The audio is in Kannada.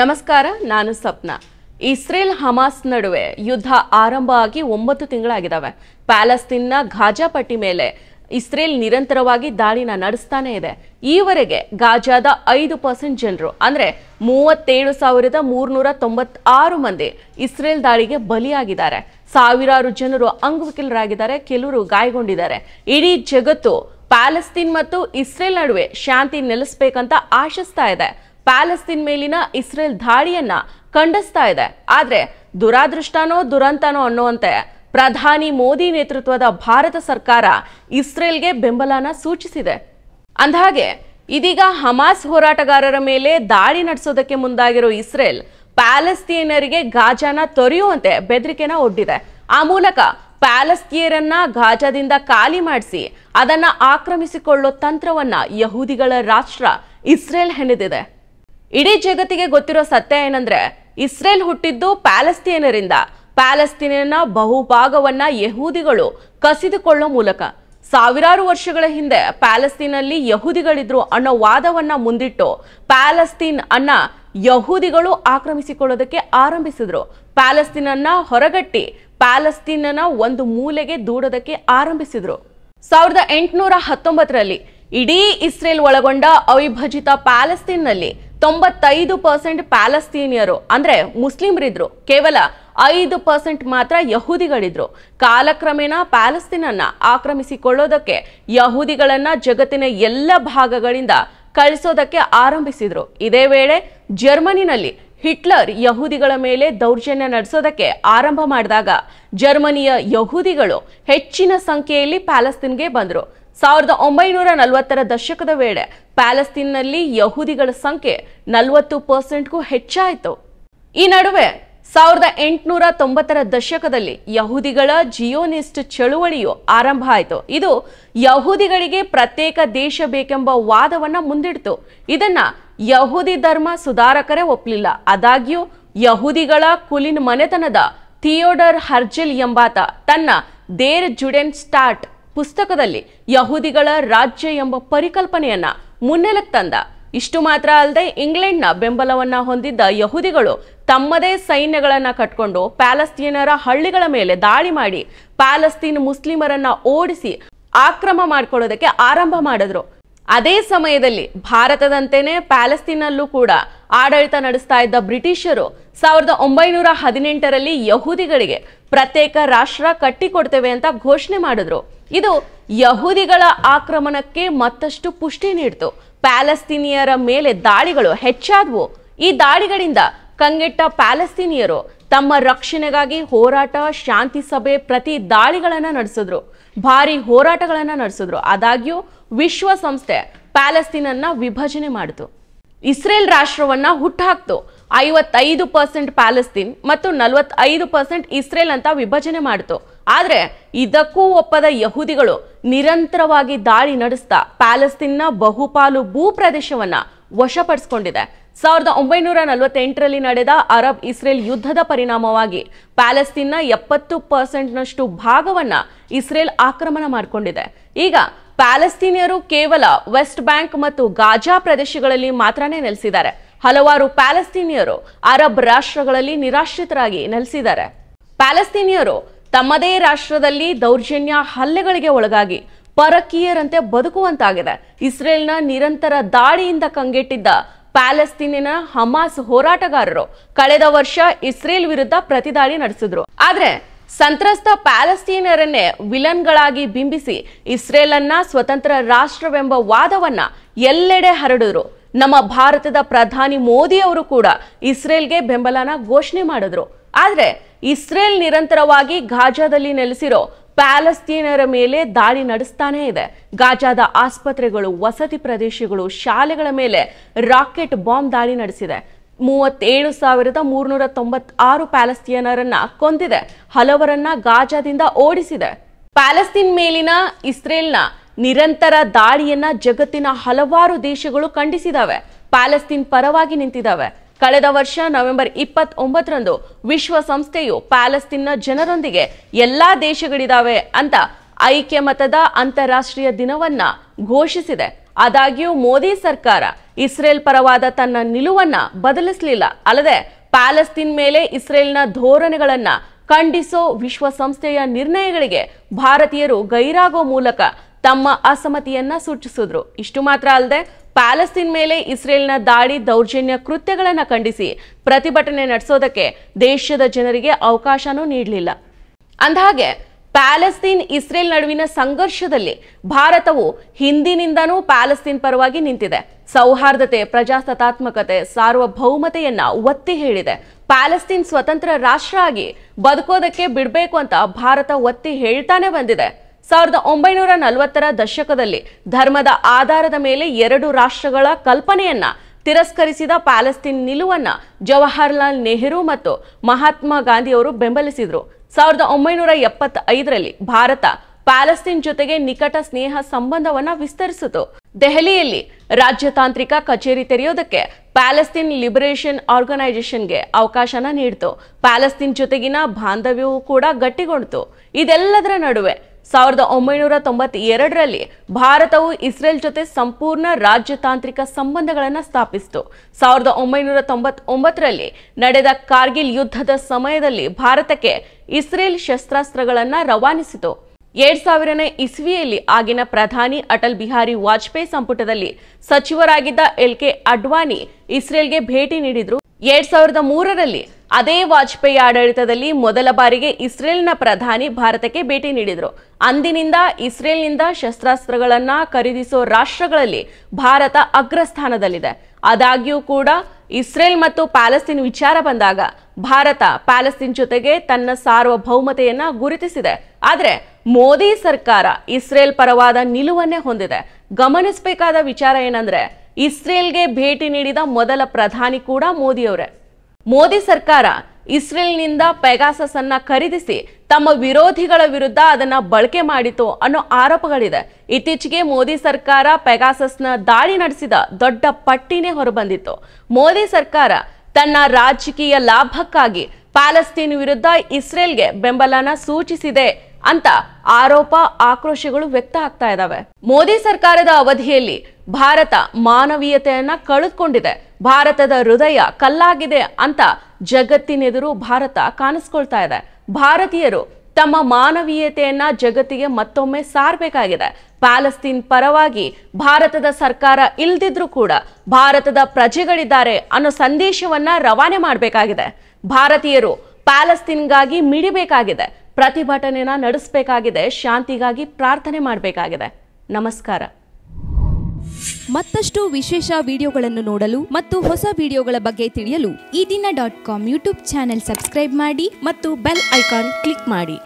ನಮಸ್ಕಾರ ನಾನು ಸಪ್ನಾ ಇಸ್ರೇಲ್ ಹಮಾಸ್ ನಡುವೆ ಯುದ್ಧ ಆರಂಭ ಆಗಿ ಒಂಬತ್ತು ತಿಂಗಳಾಗಿದ್ದಾವೆ ಪ್ಯಾಲೆಸ್ತೀನ್ನ ಗಾಜಾ ಪಟ್ಟಿ ಮೇಲೆ ಇಸ್ರೇಲ್ ನಿರಂತರವಾಗಿ ದಾಳಿನ ನಡೆಸ್ತಾನೆ ಇದೆ ಈವರೆಗೆ ಗಾಜಾದ ಐದು ಪರ್ಸೆಂಟ್ ಜನರು ಅಂದ್ರೆ ಮೂವತ್ತೇಳು ಸಾವಿರದ ಮೂರ್ನೂರ ತೊಂಬತ್ತಾರು ಮಂದಿ ಇಸ್ರೇಲ್ ದಾಳಿಗೆ ಬಲಿಯಾಗಿದ್ದಾರೆ ಸಾವಿರಾರು ಜನರು ಅಂಗವಿಕಲರಾಗಿದ್ದಾರೆ ಕೆಲವರು ಗಾಯಗೊಂಡಿದ್ದಾರೆ ಇಡೀ ಜಗತ್ತು ಪ್ಯಾಲೆಸ್ತೀನ್ ಮತ್ತು ಇಸ್ರೇಲ್ ನಡುವೆ ಶಾಂತಿ ನೆಲೆಸಬೇಕಂತ ಆಶಿಸ್ತಾ ಇದೆ ಪ್ಯಾಲೆಸ್ತೀನ್ ಮೇಲಿನ ಇಸ್ರೇಲ್ ದಾಳಿಯನ್ನ ಖಂಡಿಸ್ತಾ ಇದೆ ಆದ್ರೆ ದುರಾದೃಷ್ಟನೋ ದುರಂತನೋ ಅನ್ನುವಂತೆ ಪ್ರಧಾನಿ ಮೋದಿ ನೇತೃತ್ವದ ಭಾರತ ಸರ್ಕಾರ ಇಸ್ರೇಲ್ಗೆ ಬೆಂಬಲನ ಸೂಚಿಸಿದೆ ಅಂದಹಾಗೆ ಇದೀಗ ಹಮಾಸ್ ಹೋರಾಟಗಾರರ ಮೇಲೆ ದಾಳಿ ನಡೆಸೋದಕ್ಕೆ ಮುಂದಾಗಿರೋ ಇಸ್ರೇಲ್ ಪ್ಯಾಲೆಸ್ತೀನರಿಗೆ ಗಾಜಾನ ತೊರೆಯುವಂತೆ ಬೆದರಿಕೆನ ಒಡ್ಡಿದೆ ಆ ಮೂಲಕ ಪ್ಯಾಲೆಸ್ತೀಯರನ್ನ ಗಾಜಾದಿಂದ ಖಾಲಿ ಮಾಡಿಸಿ ಅದನ್ನ ಆಕ್ರಮಿಸಿಕೊಳ್ಳೋ ತಂತ್ರವನ್ನ ಯಹೂದಿಗಳ ರಾಷ್ಟ್ರ ಇಸ್ರೇಲ್ ಹೆಣೆದಿದೆ ಇಡೀ ಜಗತ್ತಿಗೆ ಗೊತ್ತಿರೋ ಸತ್ಯ ಏನಂದ್ರೆ ಇಸ್ರೇಲ್ ಹುಟ್ಟಿದ್ದು ಪ್ಯಾಲೆಸ್ತೀನರಿಂದ ಪ್ಯಾಲೆಸ್ತೀನಿನ ಬಹುಭಾಗವನ್ನ ಯಹೂದಿಗಳು ಕಸಿದುಕೊಳ್ಳೋ ಮೂಲಕ ಸಾವಿರಾರು ವರ್ಷಗಳ ಹಿಂದೆ ಪ್ಯಾಲೆಸ್ತೀನಲ್ಲಿ ಯಹೂದಿಗಳಿದ್ರು ಅನ್ನೋ ವಾದವನ್ನ ಮುಂದಿಟ್ಟು ಪ್ಯಾಲೆಸ್ತೀನ್ ಅನ್ನ ಯಹೂದಿಗಳು ಆಕ್ರಮಿಸಿಕೊಳ್ಳೋದಕ್ಕೆ ಆರಂಭಿಸಿದ್ರು ಅನ್ನ ಹೊರಗಟ್ಟಿ ಪ್ಯಾಲೆಸ್ತೀನನ ಒಂದು ಮೂಲೆಗೆ ದೂಡೋದಕ್ಕೆ ಆರಂಭಿಸಿದ್ರು ಸಾವಿರದ ಎಂಟುನೂರ ಹತ್ತೊಂಬತ್ತರಲ್ಲಿ ಇಡೀ ಇಸ್ರೇಲ್ ಒಳಗೊಂಡ ಅವಿಭಜಿತ ಪ್ಯಾಲೆಸ್ತೀನ್ನಲ್ಲಿ ತೊಂಬತ್ತೈದು ಪರ್ಸೆಂಟ್ ಪ್ಯಾಲಸ್ತೀನಿಯರು ಅಂದರೆ ಮುಸ್ಲಿಮರಿದ್ರು ಕೇವಲ ಐದು ಪರ್ಸೆಂಟ್ ಮಾತ್ರ ಯಹೂದಿಗಳಿದ್ರು ಕಾಲಕ್ರಮೇಣ ಪ್ಯಾಲಸ್ತೀನನ್ನು ಆಕ್ರಮಿಸಿಕೊಳ್ಳೋದಕ್ಕೆ ಯಹೂದಿಗಳನ್ನ ಜಗತ್ತಿನ ಎಲ್ಲ ಭಾಗಗಳಿಂದ ಕಳಿಸೋದಕ್ಕೆ ಆರಂಭಿಸಿದ್ರು ಇದೇ ವೇಳೆ ಜರ್ಮನಿನಲ್ಲಿ ಹಿಟ್ಲರ್ ಯಹೂದಿಗಳ ಮೇಲೆ ದೌರ್ಜನ್ಯ ನಡೆಸೋದಕ್ಕೆ ಆರಂಭ ಮಾಡಿದಾಗ ಜರ್ಮನಿಯ ಯಹೂದಿಗಳು ಹೆಚ್ಚಿನ ಸಂಖ್ಯೆಯಲ್ಲಿ ಪ್ಯಾಲಸ್ತೀನ್ಗೆ ಬಂದರು ಸಾವಿರದ ಒಂಬೈನೂರ ನಲವತ್ತರ ದಶಕದ ವೇಳೆ ಪ್ಯಾಲೆಸ್ತೀನ್ನಲ್ಲಿ ಯಹೂದಿಗಳ ಸಂಖ್ಯೆ ನಲವತ್ತು ಪರ್ಸೆಂಟ್ಗೂ ಹೆಚ್ಚಾಯಿತು ಈ ನಡುವೆ ಸಾವಿರದ ಎಂಟುನೂರ ತೊಂಬತ್ತರ ದಶಕದಲ್ಲಿ ಯಹೂದಿಗಳ ಜಿಯೋನಿಸ್ಟ್ ಚಳುವಳಿಯು ಆರಂಭ ಆಯಿತು ಇದು ಯಹೂದಿಗಳಿಗೆ ಪ್ರತ್ಯೇಕ ದೇಶ ಬೇಕೆಂಬ ವಾದವನ್ನು ಮುಂದಿಡ್ತು ಇದನ್ನ ಯಹೂದಿ ಧರ್ಮ ಸುಧಾರಕರೇ ಒಪ್ಪಲಿಲ್ಲ ಆದಾಗ್ಯೂ ಯಹೂದಿಗಳ ಕುಲಿನ್ ಮನೆತನದ ಥಿಯೋಡರ್ ಹರ್ಜಿಲ್ ಎಂಬಾತ ತನ್ನ ದೇರ್ ಜುಡೆನ್ ಸ್ಟಾರ್ಟ್ ಪುಸ್ತಕದಲ್ಲಿ ಯಹೂದಿಗಳ ರಾಜ್ಯ ಎಂಬ ಪರಿಕಲ್ಪನೆಯನ್ನ ಮುನ್ನೆಲೆಗೆ ತಂದ ಇಷ್ಟು ಮಾತ್ರ ಅಲ್ಲದೆ ಇಂಗ್ಲೆಂಡ್ನ ಬೆಂಬಲವನ್ನ ಹೊಂದಿದ್ದ ಯಹೂದಿಗಳು ತಮ್ಮದೇ ಸೈನ್ಯಗಳನ್ನ ಕಟ್ಕೊಂಡು ಪ್ಯಾಲಸ್ತೀನರ ಹಳ್ಳಿಗಳ ಮೇಲೆ ದಾಳಿ ಮಾಡಿ ಪ್ಯಾಲಸ್ತೀನ್ ಮುಸ್ಲಿಮರನ್ನ ಓಡಿಸಿ ಆಕ್ರಮ ಮಾಡ್ಕೊಳ್ಳೋದಕ್ಕೆ ಆರಂಭ ಮಾಡಿದ್ರು ಅದೇ ಸಮಯದಲ್ಲಿ ಭಾರತದಂತೆಯೇ ಪ್ಯಾಲೆಸ್ತೀನಲ್ಲೂ ಕೂಡ ಆಡಳಿತ ನಡೆಸ್ತಾ ಇದ್ದ ಬ್ರಿಟಿಷರು ಸಾವಿರದ ಒಂಬೈನೂರ ಹದಿನೆಂಟರಲ್ಲಿ ಯಹೂದಿಗಳಿಗೆ ಪ್ರತ್ಯೇಕ ರಾಷ್ಟ್ರ ಕಟ್ಟಿಕೊಡ್ತೇವೆ ಅಂತ ಘೋಷಣೆ ಮಾಡಿದ್ರು ಇದು ಯಹೂದಿಗಳ ಆಕ್ರಮಣಕ್ಕೆ ಮತ್ತಷ್ಟು ಪುಷ್ಟಿ ನೀಡಿತು ಪ್ಯಾಲೆಸ್ತೀನಿಯರ ಮೇಲೆ ದಾಳಿಗಳು ಹೆಚ್ಚಾದವು ಈ ದಾಳಿಗಳಿಂದ ಕಂಗೆಟ್ಟ ಪ್ಯಾಲೆಸ್ತೀನಿಯರು ತಮ್ಮ ರಕ್ಷಣೆಗಾಗಿ ಹೋರಾಟ ಶಾಂತಿ ಸಭೆ ಪ್ರತಿ ದಾಳಿಗಳನ್ನು ನಡೆಸಿದ್ರು ಭಾರಿ ಹೋರಾಟಗಳನ್ನು ನಡೆಸಿದ್ರು ಆದಾಗ್ಯೂ ವಿಶ್ವಸಂಸ್ಥೆ ಪ್ಯಾಲೆಸ್ತೀನನ್ನ ವಿಭಜನೆ ಮಾಡಿತು ಇಸ್ರೇಲ್ ರಾಷ್ಟ್ರವನ್ನ ಹುಟ್ಟುಹಾಕ್ತು ಐವತ್ತೈದು ಪರ್ಸೆಂಟ್ ಪ್ಯಾಲೆಸ್ತೀನ್ ಮತ್ತು ನಲವತ್ತೈದು ಪರ್ಸೆಂಟ್ ಇಸ್ರೇಲ್ ಅಂತ ವಿಭಜನೆ ಮಾಡಿತು ಆದರೆ ಇದಕ್ಕೂ ಒಪ್ಪದ ಯಹೂದಿಗಳು ನಿರಂತರವಾಗಿ ದಾಳಿ ನಡೆಸ್ತಾ ಪ್ಯಾಲೆಸ್ತೀನ್ನ ಬಹುಪಾಲು ಪ್ರದೇಶವನ್ನು ವಶಪಡಿಸಿಕೊಂಡಿದೆ ಸಾವಿರದ ಒಂಬೈನೂರ ನಲವತ್ತೆಂಟರಲ್ಲಿ ನಡೆದ ಅರಬ್ ಇಸ್ರೇಲ್ ಯುದ್ಧದ ಪರಿಣಾಮವಾಗಿ ಪ್ಯಾಲೆಸ್ತೀನ್ನ ಎಪ್ಪತ್ತು ಪರ್ಸೆಂಟ್ನಷ್ಟು ಭಾಗವನ್ನ ಇಸ್ರೇಲ್ ಆಕ್ರಮಣ ಮಾಡಿಕೊಂಡಿದೆ ಈಗ ಪ್ಯಾಲೆಸ್ತೀನಿಯರು ಕೇವಲ ವೆಸ್ಟ್ ಬ್ಯಾಂಕ್ ಮತ್ತು ಗಾಜಾ ಪ್ರದೇಶಗಳಲ್ಲಿ ಮಾತ್ರನೇ ನೆಲೆಸಿದ್ದಾರೆ ಹಲವಾರು ಪ್ಯಾಲೆಸ್ತೀನಿಯರು ಅರಬ್ ರಾಷ್ಟ್ರಗಳಲ್ಲಿ ನಿರಾಶ್ರಿತರಾಗಿ ನೆಲೆಸಿದ್ದಾರೆ ಪ್ಯಾಲೆಸ್ತೀನಿಯರು ತಮ್ಮದೇ ರಾಷ್ಟ್ರದಲ್ಲಿ ದೌರ್ಜನ್ಯ ಹಲ್ಲೆಗಳಿಗೆ ಒಳಗಾಗಿ ಪರಕೀಯರಂತೆ ಬದುಕುವಂತಾಗಿದೆ ಇಸ್ರೇಲ್ನ ನಿರಂತರ ದಾಳಿಯಿಂದ ಕಂಗೆಟ್ಟಿದ್ದ ಪ್ಯಾಲೆಸ್ತೀನಿನ ಹಮಾಸ್ ಹೋರಾಟಗಾರರು ಕಳೆದ ವರ್ಷ ಇಸ್ರೇಲ್ ವಿರುದ್ಧ ಪ್ರತಿದಾಳಿ ನಡೆಸಿದ್ರು ಆದ್ರೆ ಸಂತ್ರಸ್ತ ಪ್ಯಾಲೆಸ್ತೀನಿಯರನ್ನೇ ವಿಲನ್ಗಳಾಗಿ ಬಿಂಬಿಸಿ ಇಸ್ರೇಲನ್ನ ಸ್ವತಂತ್ರ ರಾಷ್ಟ್ರವೆಂಬ ವಾದವನ್ನ ಎಲ್ಲೆಡೆ ಹರಡಿದ್ರು ನಮ್ಮ ಭಾರತದ ಪ್ರಧಾನಿ ಮೋದಿ ಅವರು ಕೂಡ ಇಸ್ರೇಲ್ಗೆ ಬೆಂಬಲನ ಘೋಷಣೆ ಮಾಡಿದ್ರು ಆದರೆ ಇಸ್ರೇಲ್ ನಿರಂತರವಾಗಿ ಗಾಜಾದಲ್ಲಿ ನೆಲೆಸಿರೋ ಪ್ಯಾಲಸ್ತೀನರ ಮೇಲೆ ದಾಳಿ ನಡೆಸ್ತಾನೆ ಇದೆ ಗಾಜಾದ ಆಸ್ಪತ್ರೆಗಳು ವಸತಿ ಪ್ರದೇಶಗಳು ಶಾಲೆಗಳ ಮೇಲೆ ರಾಕೆಟ್ ಬಾಂಬ್ ದಾಳಿ ನಡೆಸಿದೆ ಮೂವತ್ತೇಳು ಸಾವಿರದ ಮೂರ್ನೂರ ತೊಂಬತ್ತಾರು ಪ್ಯಾಲೆಸ್ತೀನರನ್ನ ಕೊಂದಿದೆ ಹಲವರನ್ನ ಗಾಜಾದಿಂದ ಓಡಿಸಿದೆ ಪ್ಯಾಲಸ್ತೀನ್ ಮೇಲಿನ ಇಸ್ರೇಲ್ನ ನಿರಂತರ ದಾಳಿಯನ್ನ ಜಗತ್ತಿನ ಹಲವಾರು ದೇಶಗಳು ಖಂಡಿಸಿದಾವೆ ಪ್ಯಾಲೆಸ್ತೀನ್ ಪರವಾಗಿ ನಿಂತಿದ್ದಾವೆ ಕಳೆದ ವರ್ಷ ನವೆಂಬರ್ ಇಪ್ಪತ್ತೊಂಬತ್ತರಂದು ವಿಶ್ವಸಂಸ್ಥೆಯು ಪ್ಯಾಲೆಸ್ತೀನ್ನ ಜನರೊಂದಿಗೆ ಎಲ್ಲಾ ದೇಶಗಳಿದಾವೆ ಅಂತ ಐಕ್ಯ ಮತದ ಅಂತಾರಾಷ್ಟ್ರೀಯ ದಿನವನ್ನ ಘೋಷಿಸಿದೆ ಆದಾಗ್ಯೂ ಮೋದಿ ಸರ್ಕಾರ ಇಸ್ರೇಲ್ ಪರವಾದ ತನ್ನ ನಿಲುವನ್ನ ಬದಲಿಸಲಿಲ್ಲ ಅಲ್ಲದೆ ಪ್ಯಾಲೆಸ್ತೀನ್ ಮೇಲೆ ಇಸ್ರೇಲ್ನ ಧೋರಣೆಗಳನ್ನ ಖಂಡಿಸೋ ವಿಶ್ವಸಂಸ್ಥೆಯ ನಿರ್ಣಯಗಳಿಗೆ ಭಾರತೀಯರು ಗೈರಾಗೋ ಮೂಲಕ ತಮ್ಮ ಅಸಮ್ಮತಿಯನ್ನ ಸೂಚಿಸಿದ್ರು ಇಷ್ಟು ಮಾತ್ರ ಅಲ್ಲದೆ ಪ್ಯಾಲೆಸ್ತೀನ್ ಮೇಲೆ ಇಸ್ರೇಲ್ನ ದಾಳಿ ದೌರ್ಜನ್ಯ ಕೃತ್ಯಗಳನ್ನು ಖಂಡಿಸಿ ಪ್ರತಿಭಟನೆ ನಡೆಸೋದಕ್ಕೆ ದೇಶದ ಜನರಿಗೆ ಅವಕಾಶನೂ ನೀಡಲಿಲ್ಲ ಅಂದಹಾಗೆ ಪ್ಯಾಲೆಸ್ತೀನ್ ಇಸ್ರೇಲ್ ನಡುವಿನ ಸಂಘರ್ಷದಲ್ಲಿ ಭಾರತವು ಹಿಂದಿನಿಂದನೂ ಪ್ಯಾಲೆಸ್ತೀನ್ ಪರವಾಗಿ ನಿಂತಿದೆ ಸೌಹಾರ್ದತೆ ಪ್ರಜಾಸತ್ತಾತ್ಮಕತೆ ಸಾರ್ವಭೌಮತೆಯನ್ನ ಒತ್ತಿ ಹೇಳಿದೆ ಪ್ಯಾಲೆಸ್ತೀನ್ ಸ್ವತಂತ್ರ ರಾಷ್ಟ್ರ ಆಗಿ ಬದುಕೋದಕ್ಕೆ ಬಿಡಬೇಕು ಅಂತ ಭಾರತ ಒತ್ತಿ ಹೇಳ್ತಾನೆ ಬಂದಿದೆ ಸಾವಿರದ ಒಂಬೈನೂರ ನಲವತ್ತರ ದಶಕದಲ್ಲಿ ಧರ್ಮದ ಆಧಾರದ ಮೇಲೆ ಎರಡು ರಾಷ್ಟ್ರಗಳ ಕಲ್ಪನೆಯನ್ನ ತಿರಸ್ಕರಿಸಿದ ಪ್ಯಾಲೆಸ್ತೀನ್ ನಿಲುವನ್ನ ಜವಾಹರ್ಲಾಲ್ ನೆಹರು ಮತ್ತು ಮಹಾತ್ಮ ಗಾಂಧಿಯವರು ಬೆಂಬಲಿಸಿದರು ಸಾವಿರದ ಒಂಬೈನೂರ ಎಪ್ಪತ್ತೈದರಲ್ಲಿ ಭಾರತ ಪ್ಯಾಲೆಸ್ತೀನ್ ಜೊತೆಗೆ ನಿಕಟ ಸ್ನೇಹ ಸಂಬಂಧವನ್ನ ವಿಸ್ತರಿಸಿತು ದೆಹಲಿಯಲ್ಲಿ ರಾಜ್ಯತಾಂತ್ರಿಕ ಕಚೇರಿ ತೆರೆಯೋದಕ್ಕೆ ಪ್ಯಾಲೆಸ್ತೀನ್ ಲಿಬರೇಷನ್ ಆರ್ಗನೈಸೇಷನ್ಗೆ ಅವಕಾಶನ ನೀಡಿತು ಪ್ಯಾಲೆಸ್ತೀನ್ ಜೊತೆಗಿನ ಬಾಂಧವ್ಯವೂ ಕೂಡ ಗಟ್ಟಿಗೊಂಡಿತು ಇದೆಲ್ಲದರ ನಡುವೆ ಸಾವಿರದ ಒಂಬೈನೂರ ತೊಂಬತ್ ಎರಡರಲ್ಲಿ ಭಾರತವು ಇಸ್ರೇಲ್ ಜೊತೆ ಸಂಪೂರ್ಣ ರಾಜ್ಯತಾಂತ್ರಿಕ ಸಂಬಂಧಗಳನ್ನು ಸ್ಥಾಪಿಸಿತು ಸಾವಿರದ ಒಂಬೈನೂರ ಒಂಬತ್ತರಲ್ಲಿ ನಡೆದ ಕಾರ್ಗಿಲ್ ಯುದ್ಧದ ಸಮಯದಲ್ಲಿ ಭಾರತಕ್ಕೆ ಇಸ್ರೇಲ್ ಶಸ್ತ್ರಾಸ್ತ್ರಗಳನ್ನು ರವಾನಿಸಿತು ಎರಡ್ ಸಾವಿರನೇ ಇಸ್ವಿಯಲ್ಲಿ ಆಗಿನ ಪ್ರಧಾನಿ ಅಟಲ್ ಬಿಹಾರಿ ವಾಜಪೇಯಿ ಸಂಪುಟದಲ್ಲಿ ಸಚಿವರಾಗಿದ್ದ ಎಲ್ ಕೆ ಅಡ್ವಾಣಿ ಇಸ್ರೇಲ್ಗೆ ಭೇಟಿ ನೀಡಿದ್ರು ಎರಡ್ ಸಾವಿರದ ಮೂರರಲ್ಲಿ ಅದೇ ವಾಜಪೇಯಿ ಆಡಳಿತದಲ್ಲಿ ಮೊದಲ ಬಾರಿಗೆ ಇಸ್ರೇಲ್ನ ಪ್ರಧಾನಿ ಭಾರತಕ್ಕೆ ಭೇಟಿ ನೀಡಿದರು ಅಂದಿನಿಂದ ಇಸ್ರೇಲ್ನಿಂದ ಶಸ್ತ್ರಾಸ್ತ್ರಗಳನ್ನು ಖರೀದಿಸೋ ರಾಷ್ಟ್ರಗಳಲ್ಲಿ ಭಾರತ ಅಗ್ರಸ್ಥಾನದಲ್ಲಿದೆ ಆದಾಗ್ಯೂ ಕೂಡ ಇಸ್ರೇಲ್ ಮತ್ತು ಪ್ಯಾಲೆಸ್ತೀನ್ ವಿಚಾರ ಬಂದಾಗ ಭಾರತ ಪ್ಯಾಲೆಸ್ತೀನ್ ಜೊತೆಗೆ ತನ್ನ ಸಾರ್ವಭೌಮತೆಯನ್ನ ಗುರುತಿಸಿದೆ ಆದರೆ ಮೋದಿ ಸರ್ಕಾರ ಇಸ್ರೇಲ್ ಪರವಾದ ನಿಲುವನ್ನೇ ಹೊಂದಿದೆ ಗಮನಿಸಬೇಕಾದ ವಿಚಾರ ಏನಂದ್ರೆ ಇಸ್ರೇಲ್ಗೆ ಭೇಟಿ ನೀಡಿದ ಮೊದಲ ಪ್ರಧಾನಿ ಕೂಡ ಮೋದಿಯವರೇ ಮೋದಿ ಸರ್ಕಾರ ಇಸ್ರೇಲ್ನಿಂದ ಪೆಗಾಸಸ್ ಅನ್ನ ಖರೀದಿಸಿ ತಮ್ಮ ವಿರೋಧಿಗಳ ವಿರುದ್ಧ ಅದನ್ನ ಬಳಕೆ ಮಾಡಿತು ಅನ್ನೋ ಆರೋಪಗಳಿದೆ ಇತ್ತೀಚೆಗೆ ಮೋದಿ ಸರ್ಕಾರ ಪೆಗಾಸಸ್ನ ದಾಳಿ ನಡೆಸಿದ ದೊಡ್ಡ ಪಟ್ಟಿನೇ ಹೊರಬಂದಿತ್ತು ಮೋದಿ ಸರ್ಕಾರ ತನ್ನ ರಾಜಕೀಯ ಲಾಭಕ್ಕಾಗಿ ಪ್ಯಾಲೆಸ್ತೀನ್ ವಿರುದ್ಧ ಇಸ್ರೇಲ್ಗೆ ಬೆಂಬಲನ ಸೂಚಿಸಿದೆ ಅಂತ ಆರೋಪ ಆಕ್ರೋಶಗಳು ವ್ಯಕ್ತ ಆಗ್ತಾ ಇದಾವೆ ಮೋದಿ ಸರ್ಕಾರದ ಅವಧಿಯಲ್ಲಿ ಭಾರತ ಮಾನವೀಯತೆಯನ್ನ ಕಳೆದುಕೊಂಡಿದೆ ಭಾರತದ ಹೃದಯ ಕಲ್ಲಾಗಿದೆ ಅಂತ ಜಗತ್ತಿನೆದುರು ಭಾರತ ಕಾಣಿಸ್ಕೊಳ್ತಾ ಇದೆ ಭಾರತೀಯರು ತಮ್ಮ ಮಾನವೀಯತೆಯನ್ನ ಜಗತ್ತಿಗೆ ಮತ್ತೊಮ್ಮೆ ಸಾರಬೇಕಾಗಿದೆ ಪ್ಯಾಲೆಸ್ತೀನ್ ಪರವಾಗಿ ಭಾರತದ ಸರ್ಕಾರ ಇಲ್ದಿದ್ರೂ ಕೂಡ ಭಾರತದ ಪ್ರಜೆಗಳಿದ್ದಾರೆ ಅನ್ನೋ ಸಂದೇಶವನ್ನ ರವಾನೆ ಮಾಡಬೇಕಾಗಿದೆ ಭಾರತೀಯರು ಪ್ಯಾಲೆಸ್ತೀನ್ಗಾಗಿ ಮಿಡಿಬೇಕಾಗಿದೆ ಪ್ರತಿಭಟನೆನ ನಡೆಸಬೇಕಾಗಿದೆ ಶಾಂತಿಗಾಗಿ ಪ್ರಾರ್ಥನೆ ಮಾಡಬೇಕಾಗಿದೆ ನಮಸ್ಕಾರ ಮತ್ತಷ್ಟು ವಿಶೇಷ ವಿಡಿಯೋಗಳನ್ನು ನೋಡಲು ಮತ್ತು ಹೊಸ ವಿಡಿಯೋಗಳ ಬಗ್ಗೆ ತಿಳಿಯಲು ಈ ದಿನ dot com YouTube channel subscribe ಮಾಡಿ ಮತ್ತು ಬೆಲ್ ಐಕಾನ್ ಕ್ಲಿಕ್ ಮಾಡಿ